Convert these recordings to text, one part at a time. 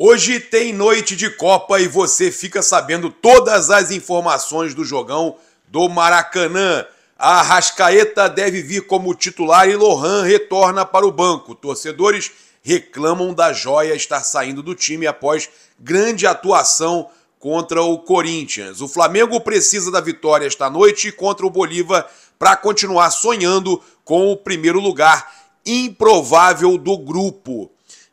Hoje tem noite de Copa e você fica sabendo todas as informações do jogão do Maracanã. A Rascaeta deve vir como titular e Lohan retorna para o banco. Torcedores reclamam da joia estar saindo do time após grande atuação contra o Corinthians. O Flamengo precisa da vitória esta noite contra o Bolívar para continuar sonhando com o primeiro lugar improvável do grupo.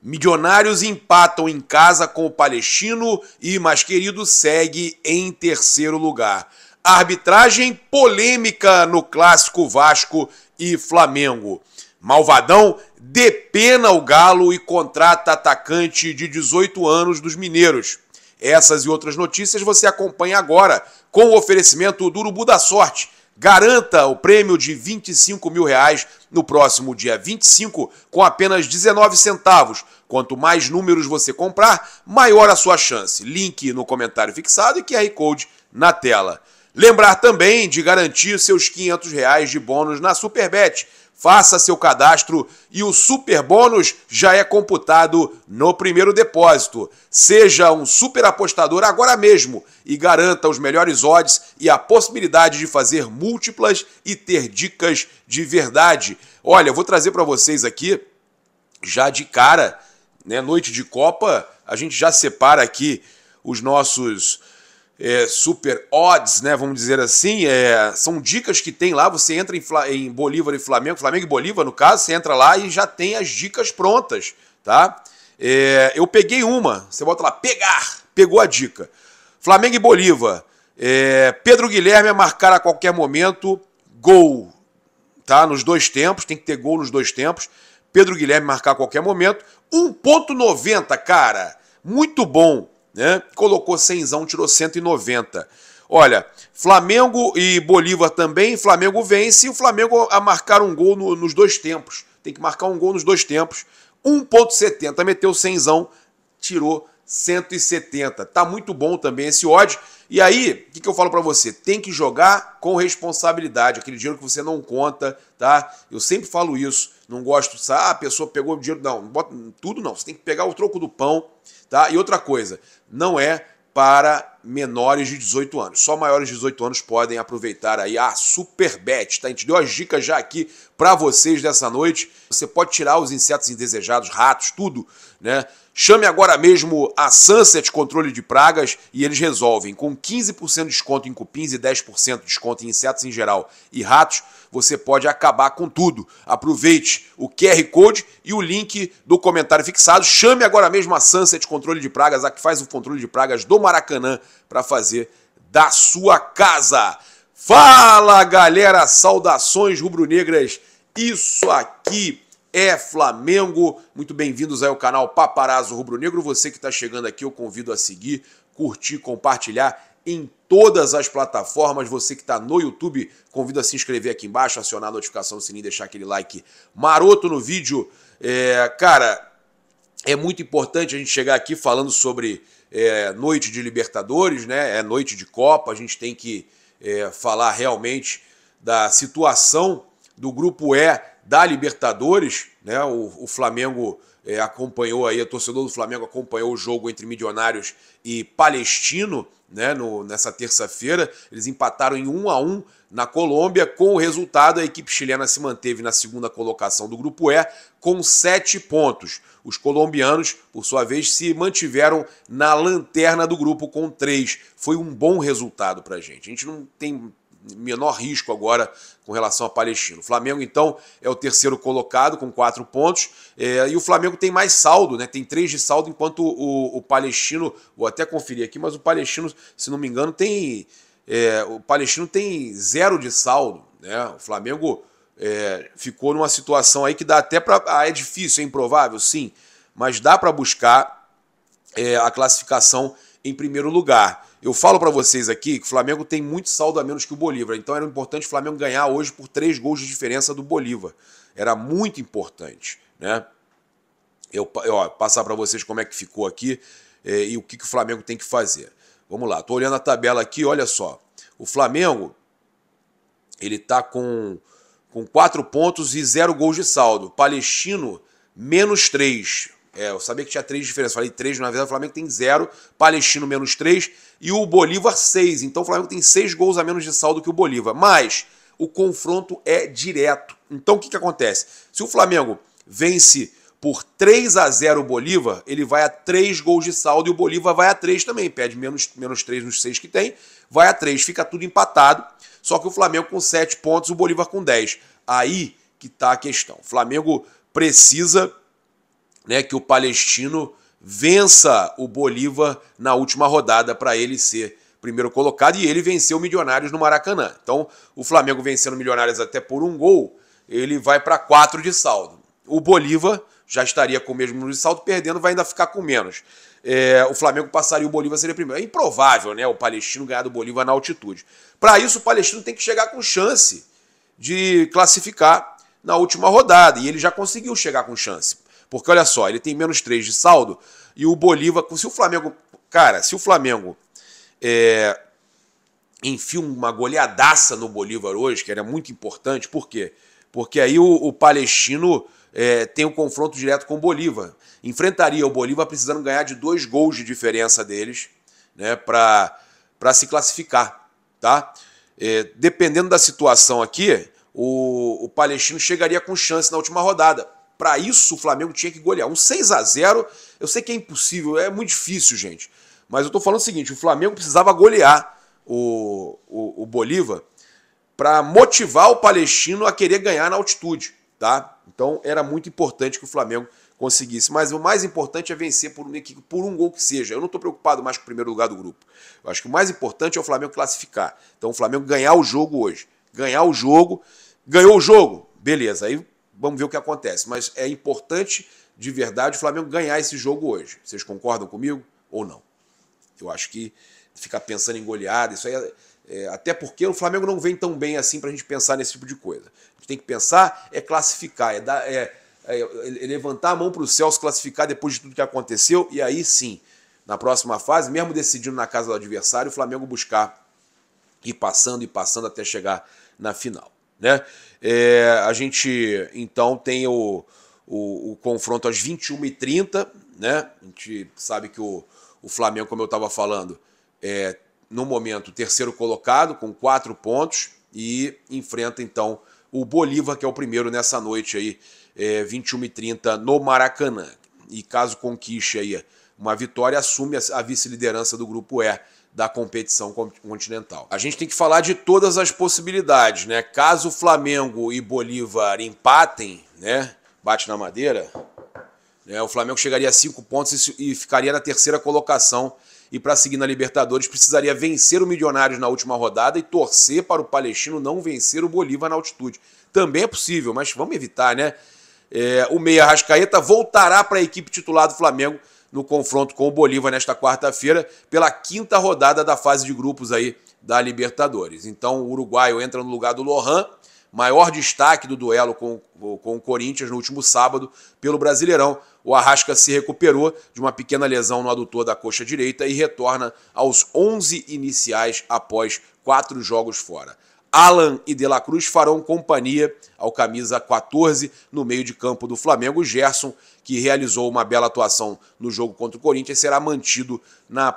Milionários empatam em casa com o Palestino e mais querido segue em terceiro lugar. Arbitragem polêmica no clássico Vasco e Flamengo. Malvadão depena o Galo e contrata atacante de 18 anos dos Mineiros. Essas e outras notícias você acompanha agora com o oferecimento do Urubu da Sorte Garanta o prêmio de 25 mil reais no próximo dia 25 com apenas 19 centavos. Quanto mais números você comprar, maior a sua chance. Link no comentário fixado e QR Code na tela. Lembrar também de garantir seus 500 reais de bônus na Superbet faça seu cadastro e o super bônus já é computado no primeiro depósito. Seja um super apostador agora mesmo e garanta os melhores odds e a possibilidade de fazer múltiplas e ter dicas de verdade. Olha, eu vou trazer para vocês aqui já de cara, né, noite de copa, a gente já separa aqui os nossos é, super odds, né? Vamos dizer assim. É, são dicas que tem lá. Você entra em, em Bolívar e Flamengo, Flamengo e Bolívar, no caso, você entra lá e já tem as dicas prontas, tá? É, eu peguei uma, você bota lá, pegar, pegou a dica. Flamengo e Bolívar. É, Pedro Guilherme a é marcar a qualquer momento gol, tá? Nos dois tempos, tem que ter gol nos dois tempos. Pedro Guilherme marcar a qualquer momento. 1,90, cara. Muito bom né? Colocou 100, tirou 190. Olha, Flamengo e Bolívar também, Flamengo vence e o Flamengo a marcar um gol no, nos dois tempos. Tem que marcar um gol nos dois tempos. 1.70, meteu 100, tirou 170. Tá muito bom também esse odd. E aí, o que, que, eu falo para você? Tem que jogar com responsabilidade, aquele dinheiro que você não conta, tá? Eu sempre falo isso. Não gosto de ah, a pessoa pegou o dinheiro. Não, bota tudo não. Você tem que pegar o troco do pão, Tá? E outra coisa, não é para menores de 18 anos. Só maiores de 18 anos podem aproveitar aí a Superbet, tá? A gente deu as dicas já aqui para vocês dessa noite. Você pode tirar os insetos indesejados, ratos, tudo, né? Chame agora mesmo a Sunset Controle de Pragas e eles resolvem. Com 15% de desconto em cupins e 10% de desconto em insetos em geral e ratos, você pode acabar com tudo. Aproveite o QR Code e o link do comentário fixado. Chame agora mesmo a Sunset Controle de Pragas, a que faz o controle de pragas do Maracanã, para fazer da sua casa. Fala galera, saudações rubro-negras. Isso aqui é Flamengo. Muito bem-vindos ao canal Paparazzo Rubro Negro. Você que está chegando aqui, eu convido a seguir, curtir, compartilhar em todas as plataformas. Você que está no YouTube, convido a se inscrever aqui embaixo, acionar a notificação do sininho, deixar aquele like maroto no vídeo. É, cara, é muito importante a gente chegar aqui falando sobre é, noite de Libertadores, né? É noite de Copa, a gente tem que é, falar realmente da situação do grupo E da Libertadores, né? O, o Flamengo é, acompanhou aí, o torcedor do Flamengo acompanhou o jogo entre Milionários e Palestino né, no, nessa terça-feira. Eles empataram em 1 a 1 na Colômbia. Com o resultado, a equipe chilena se manteve na segunda colocação do grupo E com sete pontos. Os colombianos, por sua vez, se mantiveram na lanterna do grupo com três. Foi um bom resultado para a gente. A gente não tem menor risco agora com relação a Palestino. O Flamengo, então, é o terceiro colocado com quatro pontos. É, e o Flamengo tem mais saldo, né? Tem três de saldo, enquanto o, o Palestino, vou até conferir aqui, mas o Palestino, se não me engano, tem. É, o Palestino tem zero de saldo. Né? O Flamengo é, ficou numa situação aí que dá até para. Ah, é difícil, é improvável, sim, mas dá para buscar a classificação em primeiro lugar. Eu falo para vocês aqui que o Flamengo tem muito saldo a menos que o Bolívar, então era importante o Flamengo ganhar hoje por três gols de diferença do Bolívar. Era muito importante, né? Eu, ó, passar para vocês como é que ficou aqui é, e o que, que o Flamengo tem que fazer. Vamos lá, tô olhando a tabela aqui, olha só. O Flamengo ele tá com com quatro pontos e zero gols de saldo. Palestino menos três. É, eu sabia que tinha três diferenças. Falei três, na verdade, o Flamengo tem zero, Palestino menos três e o Bolívar seis. Então o Flamengo tem seis gols a menos de saldo que o Bolívar. Mas o confronto é direto. Então o que, que acontece? Se o Flamengo vence por 3 a 0 o Bolívar, ele vai a três gols de saldo e o Bolívar vai a três também. Pede menos, menos três nos seis que tem, vai a três fica tudo empatado. Só que o Flamengo com sete pontos, o Bolívar com 10. Aí que tá a questão. O Flamengo precisa né, que o Palestino vença o Bolívar na última rodada para ele ser primeiro colocado e ele venceu o Milionários no Maracanã. Então, o Flamengo vencendo o Milionários até por um gol, ele vai para quatro de saldo. O Bolívar já estaria com o mesmo número de saldo, perdendo, vai ainda ficar com menos. É, o Flamengo passaria o Bolívar seria primeiro. É improvável, né? O Palestino ganhar do Bolívar na altitude. Para isso, o Palestino tem que chegar com chance de classificar na última rodada. E ele já conseguiu chegar com chance. Porque olha só, ele tem menos 3 de saldo e o Bolívar, se o Flamengo, cara, se o Flamengo é, enfia uma goleadaça no Bolívar hoje, que era muito importante, por quê? Porque aí o, o palestino é, tem um confronto direto com o Bolívar. Enfrentaria o Bolívar precisando ganhar de dois gols de diferença deles né, para se classificar. tá? É, dependendo da situação aqui, o, o palestino chegaria com chance na última rodada. Para isso, o Flamengo tinha que golear. Um 6 a 0 eu sei que é impossível, é muito difícil, gente. Mas eu estou falando o seguinte: o Flamengo precisava golear o, o, o Bolívar para motivar o palestino a querer ganhar na altitude, tá? Então era muito importante que o Flamengo conseguisse. Mas o mais importante é vencer por, por um gol que seja. Eu não estou preocupado mais com o primeiro lugar do grupo. Eu acho que o mais importante é o Flamengo classificar. Então o Flamengo ganhar o jogo hoje. Ganhar o jogo. Ganhou o jogo? Beleza. Aí Vamos ver o que acontece. Mas é importante, de verdade, o Flamengo ganhar esse jogo hoje. Vocês concordam comigo ou não? Eu acho que ficar pensando em goleada, isso aí é, é, até porque o Flamengo não vem tão bem assim para a gente pensar nesse tipo de coisa. A gente tem que pensar é classificar, é, dar, é, é, é levantar a mão para o céu, se classificar depois de tudo que aconteceu e aí sim, na próxima fase, mesmo decidindo na casa do adversário, o Flamengo buscar ir passando e passando até chegar na final. Né? É, a gente então tem o, o, o confronto às 21h30. Né? A gente sabe que o, o Flamengo, como eu estava falando, é no momento terceiro colocado, com quatro pontos, e enfrenta então o Bolívar, que é o primeiro nessa noite aí, é, 21h30 no Maracanã. E caso conquiste aí uma vitória, assume a, a vice-liderança do grupo E da competição continental. A gente tem que falar de todas as possibilidades, né? Caso Flamengo e Bolívar empatem, né? Bate na madeira, né? o Flamengo chegaria a cinco pontos e ficaria na terceira colocação. E para seguir na Libertadores, precisaria vencer o Milionários na última rodada e torcer para o Palestino não vencer o Bolívar na altitude. Também é possível, mas vamos evitar, né? É, o Meia Rascaeta voltará para a equipe titular do Flamengo no confronto com o Bolívar nesta quarta-feira, pela quinta rodada da fase de grupos aí da Libertadores. Então o uruguaio entra no lugar do Lohan, maior destaque do duelo com, com o Corinthians no último sábado pelo Brasileirão. O Arrasca se recuperou de uma pequena lesão no adutor da coxa direita e retorna aos 11 iniciais após quatro jogos fora. Alan e De La Cruz farão companhia ao camisa 14 no meio de campo do Flamengo. Gerson, que realizou uma bela atuação no jogo contra o Corinthians, será mantido na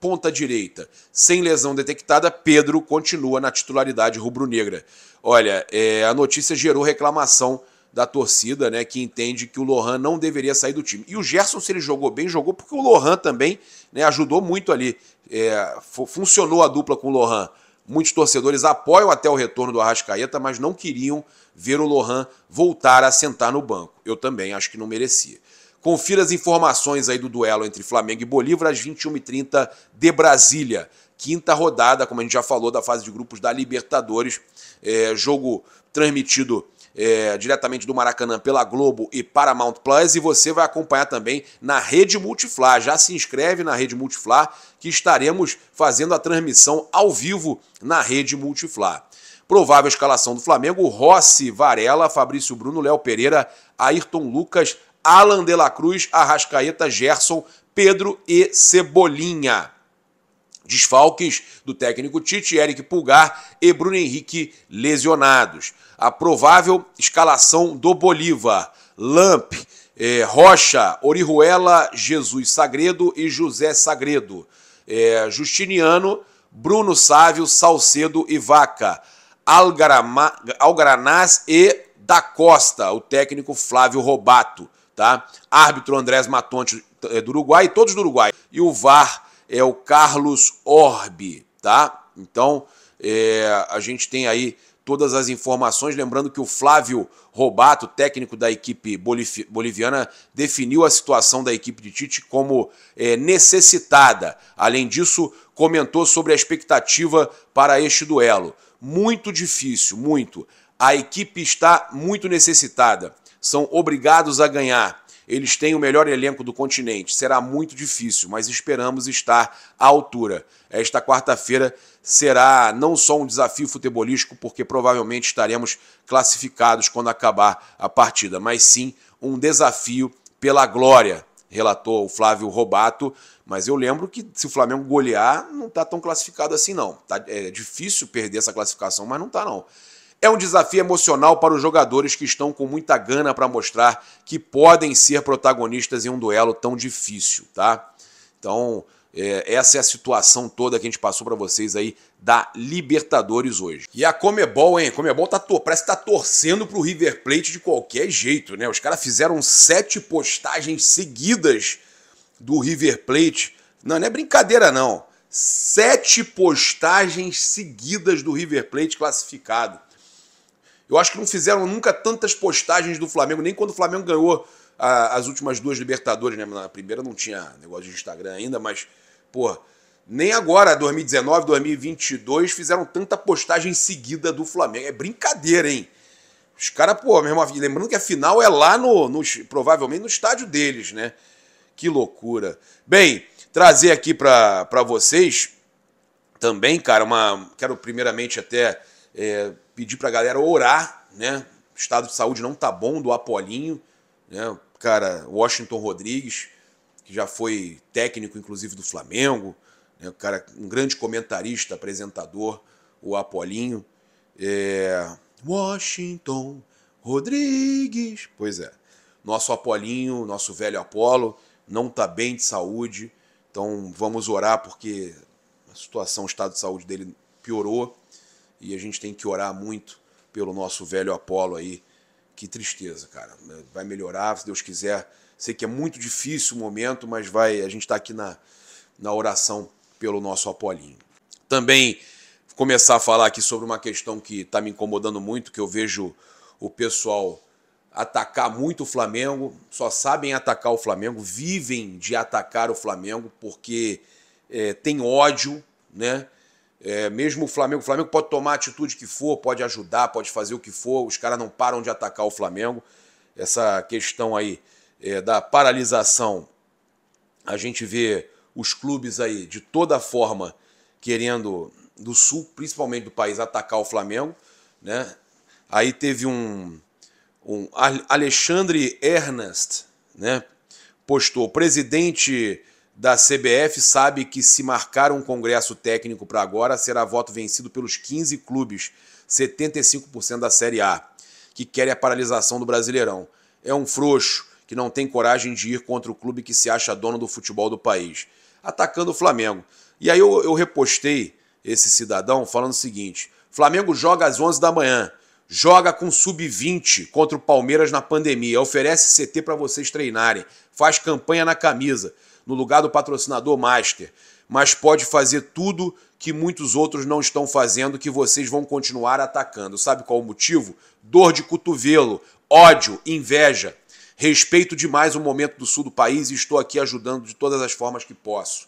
ponta direita. Sem lesão detectada, Pedro continua na titularidade rubro-negra. Olha, é, a notícia gerou reclamação da torcida, né, que entende que o Lohan não deveria sair do time. E o Gerson, se ele jogou bem, jogou porque o Lohan também né, ajudou muito ali. É, funcionou a dupla com o Lohan. Muitos torcedores apoiam até o retorno do Arrascaeta, mas não queriam ver o Lohan voltar a sentar no banco. Eu também acho que não merecia. Confira as informações aí do duelo entre Flamengo e Bolívar às 21h30 de Brasília. Quinta rodada, como a gente já falou, da fase de grupos da Libertadores. É, jogo transmitido é, diretamente do Maracanã pela Globo e Paramount Plus. E você vai acompanhar também na Rede Multiflá. Já se inscreve na Rede Multiflá, que estaremos fazendo a transmissão ao vivo na Rede Multiflá. Provável escalação do Flamengo: Rossi, Varela, Fabrício Bruno, Léo Pereira, Ayrton Lucas, Alan de la Cruz, Arrascaeta, Gerson, Pedro e Cebolinha. Desfalques do técnico Tite, Eric Pulgar e Bruno Henrique lesionados. A provável escalação do Bolívar: Lamp, eh, Rocha, Orihuela, Jesus Sagredo e José Sagredo. Eh, Justiniano, Bruno Sávio, Salcedo e Vaca. Algaranás e da Costa, o técnico Flávio Robato. Tá? Árbitro Andrés Matonte eh, do Uruguai, todos do Uruguai. E o VAR é o Carlos Orbe, tá? Então, é, a gente tem aí todas as informações. Lembrando que o Flávio Robato, técnico da equipe boliviana, definiu a situação da equipe de Tite como é, necessitada. Além disso, comentou sobre a expectativa para este duelo. Muito difícil, muito. A equipe está muito necessitada. São obrigados a ganhar. Eles têm o melhor elenco do continente. Será muito difícil, mas esperamos estar à altura. Esta quarta-feira será não só um desafio futebolístico, porque provavelmente estaremos classificados quando acabar a partida, mas sim um desafio pela glória, relatou o Flávio Robato. Mas eu lembro que se o Flamengo golear, não está tão classificado assim, não. Tá, é difícil perder essa classificação, mas não está, não. É um desafio emocional para os jogadores que estão com muita gana para mostrar que podem ser protagonistas em um duelo tão difícil, tá? Então, é, essa é a situação toda que a gente passou para vocês aí da Libertadores hoje. E a Comebol, hein? A Comebol tá, parece que tá torcendo pro River Plate de qualquer jeito, né? Os caras fizeram sete postagens seguidas do River Plate. Não, não é brincadeira, não. Sete postagens seguidas do River Plate classificado. Eu acho que não fizeram nunca tantas postagens do Flamengo, nem quando o Flamengo ganhou a, as últimas duas Libertadores, né? Na primeira não tinha negócio de Instagram ainda, mas, pô, nem agora, 2019, 2022, fizeram tanta postagem seguida do Flamengo. É brincadeira, hein? Os caras, pô, lembrando que a final é lá no, no, provavelmente no estádio deles, né? Que loucura. Bem, trazer aqui para vocês também, cara, uma. Quero primeiramente até é, pedir para a galera orar, né? O estado de saúde não tá bom do Apolinho, né? Cara, Washington Rodrigues, que já foi técnico, inclusive, do Flamengo, né? cara, um grande comentarista, apresentador, o Apolinho. É... Washington Rodrigues. Pois é. Nosso Apolinho, nosso velho Apolo, não tá bem de saúde. Então vamos orar porque a situação, o estado de saúde dele piorou e a gente tem que orar muito pelo nosso velho Apolo aí. Que tristeza, cara. Vai melhorar, se Deus quiser. Sei que é muito difícil o momento, mas vai. A gente está aqui na, na oração pelo nosso Apolinho. Também começar a falar aqui sobre uma questão que está me incomodando muito, que eu vejo o pessoal atacar muito o Flamengo, só sabem atacar o Flamengo, vivem de atacar o Flamengo porque é, tem ódio, né? É, mesmo o Flamengo, o Flamengo pode tomar a atitude que for, pode ajudar, pode fazer o que for, os caras não param de atacar o Flamengo. Essa questão aí é, da paralisação, a gente vê os clubes aí de toda forma querendo do sul, principalmente do país, atacar o Flamengo, né? Aí teve um, um Alexandre Ernest, né? Postou presidente da CBF sabe que se marcar um congresso técnico para agora, será voto vencido pelos 15 clubes, 75% da Série A, que querem a paralisação do Brasileirão. É um frouxo que não tem coragem de ir contra o clube que se acha dono do futebol do país, atacando o Flamengo. E aí eu, eu repostei esse cidadão falando o seguinte: Flamengo joga às 11 da manhã, joga com sub-20 contra o Palmeiras na pandemia, oferece CT para vocês treinarem, faz campanha na camisa no lugar do patrocinador master, mas pode fazer tudo que muitos outros não estão fazendo que vocês vão continuar atacando. Sabe qual o motivo? Dor de cotovelo, ódio, inveja. Respeito demais o momento do sul do país e estou aqui ajudando de todas as formas que posso.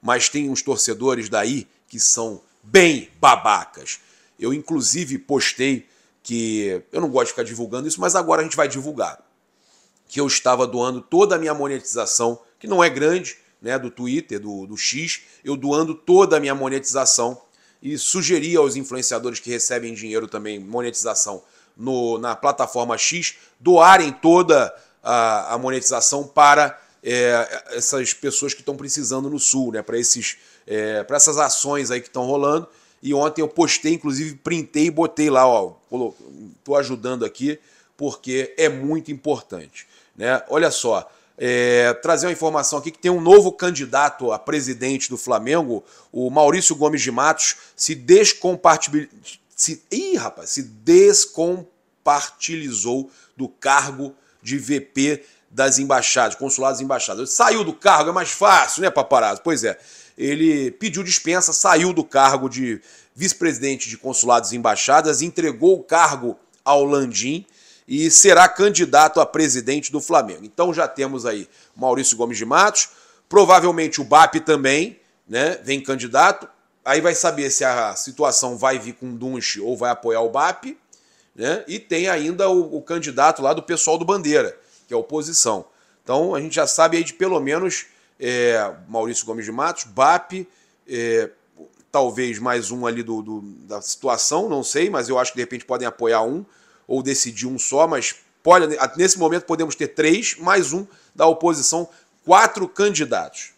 Mas tem uns torcedores daí que são bem babacas. Eu, inclusive, postei que. Eu não gosto de ficar divulgando isso, mas agora a gente vai divulgar. Que eu estava doando toda a minha monetização que não é grande, né, do Twitter, do, do X, eu doando toda a minha monetização e sugeri aos influenciadores que recebem dinheiro também, monetização, no, na plataforma X, doarem toda a, a monetização para é, essas pessoas que estão precisando no Sul, né, para é, para essas ações aí que estão rolando. E ontem eu postei, inclusive, printei e botei lá, ó, tô ajudando aqui, porque é muito importante. Né? Olha só, é, trazer uma informação aqui que tem um novo candidato a presidente do Flamengo, o Maurício Gomes de Matos, se descompatibil... se Ih, rapaz, se descompartilizou do cargo de VP das embaixadas, consulados e embaixadas. saiu do cargo, é mais fácil, né, paparazzo? Pois é. Ele pediu dispensa, saiu do cargo de vice-presidente de consulados e embaixadas, entregou o cargo ao Landim, e será candidato a presidente do Flamengo. Então já temos aí Maurício Gomes de Matos, provavelmente o BAP também, né, vem candidato. Aí vai saber se a situação vai vir com Dunche ou vai apoiar o BAP, né? E tem ainda o, o candidato lá do pessoal do Bandeira, que é a oposição. Então a gente já sabe aí de pelo menos é, Maurício Gomes de Matos, BAP, é, talvez mais um ali do, do, da situação, não sei, mas eu acho que de repente podem apoiar um ou decidir um só, mas olha nesse momento podemos ter três, mais um da oposição, quatro candidatos.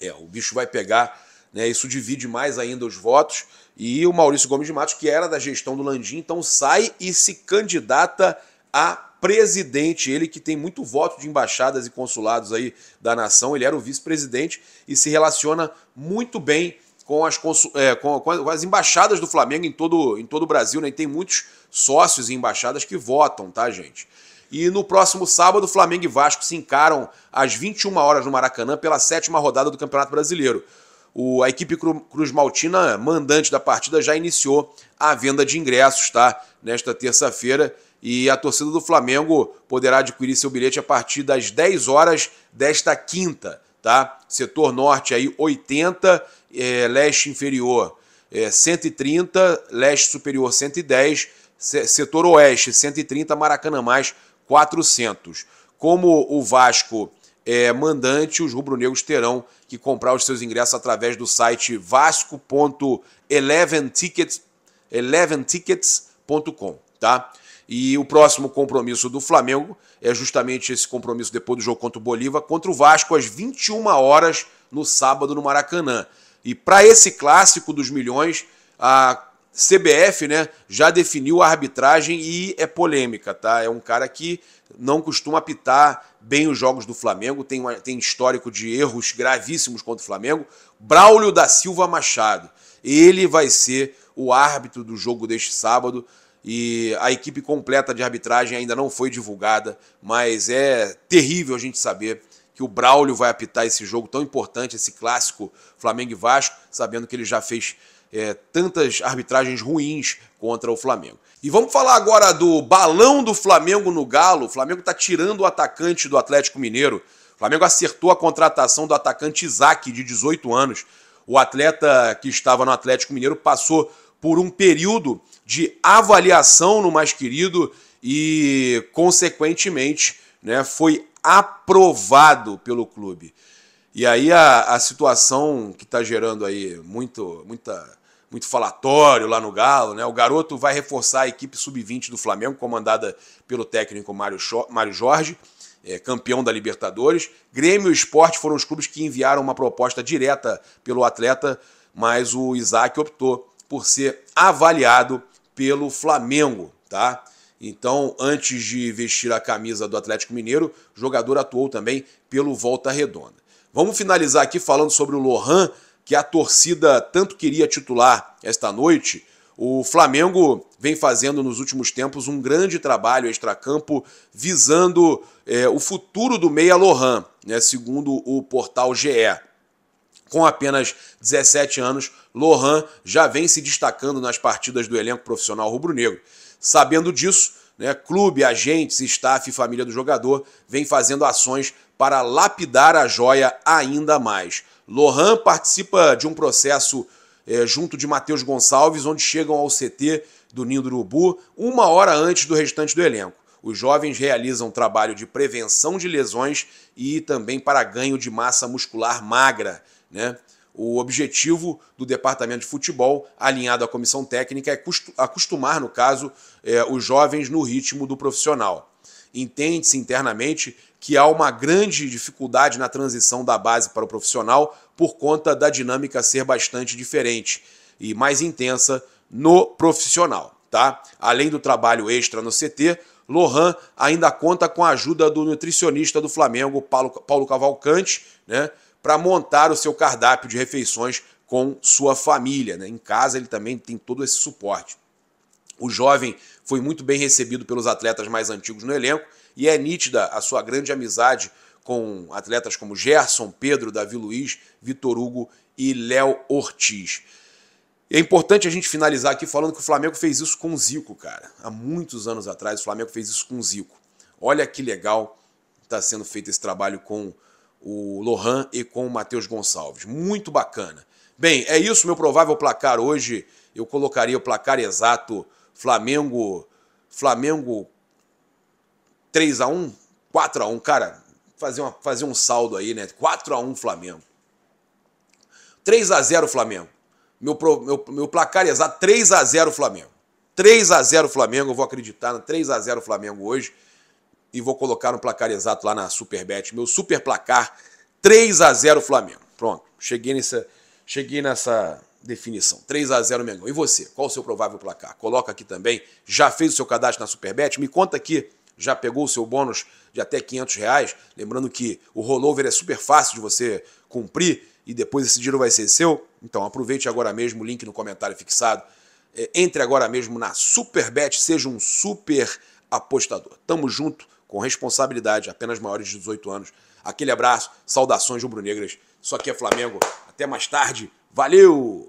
É, o bicho vai pegar, né, isso divide mais ainda os votos, e o Maurício Gomes de Matos, que era da gestão do Landim, então sai e se candidata a presidente, ele que tem muito voto de embaixadas e consulados aí da nação, ele era o vice-presidente e se relaciona muito bem com as, é, com, com as embaixadas do Flamengo em todo, em todo o Brasil, né? E tem muitos sócios e embaixadas que votam, tá, gente? E no próximo sábado, Flamengo e Vasco se encaram às 21 horas no Maracanã pela sétima rodada do Campeonato Brasileiro. O, a equipe Cru, Cruz Maltina, mandante da partida, já iniciou a venda de ingressos, tá? Nesta terça-feira. E a torcida do Flamengo poderá adquirir seu bilhete a partir das 10 horas desta quinta, tá? Setor norte aí 80 é, leste inferior é, 130, leste superior 110, setor oeste 130, Maracanã mais 400. Como o Vasco é mandante, os rubro-negros terão que comprar os seus ingressos através do site vasco.eleventickets.com, tá? E o próximo compromisso do Flamengo é justamente esse compromisso depois do jogo contra o Bolívar, contra o Vasco às 21 horas no sábado no Maracanã. E para esse clássico dos milhões, a CBF né, já definiu a arbitragem e é polêmica, tá? É um cara que não costuma apitar bem os jogos do Flamengo, tem, uma, tem histórico de erros gravíssimos contra o Flamengo. Braulio da Silva Machado. Ele vai ser o árbitro do jogo deste sábado e a equipe completa de arbitragem ainda não foi divulgada, mas é terrível a gente saber que o Braulio vai apitar esse jogo tão importante, esse clássico Flamengo e Vasco, sabendo que ele já fez é, tantas arbitragens ruins contra o Flamengo. E vamos falar agora do balão do Flamengo no Galo. O Flamengo está tirando o atacante do Atlético Mineiro. O Flamengo acertou a contratação do atacante Isaac, de 18 anos. O atleta que estava no Atlético Mineiro passou por um período de avaliação no mais querido e, consequentemente, né, foi aprovado pelo clube. E aí a, a situação que está gerando aí muito, muita, muito falatório lá no Galo, né? O garoto vai reforçar a equipe sub-20 do Flamengo, comandada pelo técnico Mário, Mário Jorge, é, campeão da Libertadores. Grêmio e Esporte foram os clubes que enviaram uma proposta direta pelo atleta, mas o Isaac optou por ser avaliado pelo Flamengo, tá? Então, antes de vestir a camisa do Atlético Mineiro, o jogador atuou também pelo Volta Redonda. Vamos finalizar aqui falando sobre o Lohan, que a torcida tanto queria titular esta noite. O Flamengo vem fazendo nos últimos tempos um grande trabalho extracampo visando é, o futuro do Meia Lohan, né, segundo o portal GE. Com apenas 17 anos, Lohan já vem se destacando nas partidas do elenco profissional rubro-negro. Sabendo disso, né, clube, agentes, staff e família do jogador vem fazendo ações para lapidar a joia ainda mais. Lohan participa de um processo é, junto de Matheus Gonçalves, onde chegam ao CT do Ninho do Urubu uma hora antes do restante do elenco. Os jovens realizam trabalho de prevenção de lesões e também para ganho de massa muscular magra, né? O objetivo do departamento de futebol, alinhado à comissão técnica, é acostumar, no caso, é, os jovens no ritmo do profissional. Entende-se internamente que há uma grande dificuldade na transição da base para o profissional por conta da dinâmica ser bastante diferente e mais intensa no profissional. Tá? Além do trabalho extra no CT, Lohan ainda conta com a ajuda do nutricionista do Flamengo, Paulo, Paulo Cavalcante, né? para montar o seu cardápio de refeições com sua família. Né? Em casa ele também tem todo esse suporte. O jovem foi muito bem recebido pelos atletas mais antigos no elenco e é nítida a sua grande amizade com atletas como Gerson, Pedro, Davi Luiz, Vitor Hugo e Léo Ortiz. É importante a gente finalizar aqui falando que o Flamengo fez isso com o Zico, cara. Há muitos anos atrás o Flamengo fez isso com o Zico. Olha que legal está sendo feito esse trabalho com o Lohan e com o Matheus Gonçalves. Muito bacana. Bem, é isso meu provável placar hoje. Eu colocaria o placar exato Flamengo Flamengo 3 a 1, 4 a 1, cara, fazer uma, fazer um saldo aí, né? 4 a 1 Flamengo. 3 a 0 Flamengo. Meu, meu, meu placar exato 3 a 0 Flamengo. 3 a 0 Flamengo, eu vou acreditar no 3 a 0 Flamengo hoje e vou colocar um placar exato lá na Superbet, meu super placar 3 a 0 Flamengo. Pronto, cheguei nessa, cheguei nessa definição. 3 a 0 Mengão. E você, qual o seu provável placar? Coloca aqui também. Já fez o seu cadastro na Superbet? Me conta aqui. Já pegou o seu bônus de até 500 reais? Lembrando que o rollover é super fácil de você cumprir e depois esse dinheiro vai ser seu. Então aproveite agora mesmo o link no comentário fixado. É, entre agora mesmo na Superbet, seja um super apostador. Tamo junto com responsabilidade, apenas maiores de 18 anos. Aquele abraço, saudações rubro-negras. Isso aqui é Flamengo. Até mais tarde. Valeu!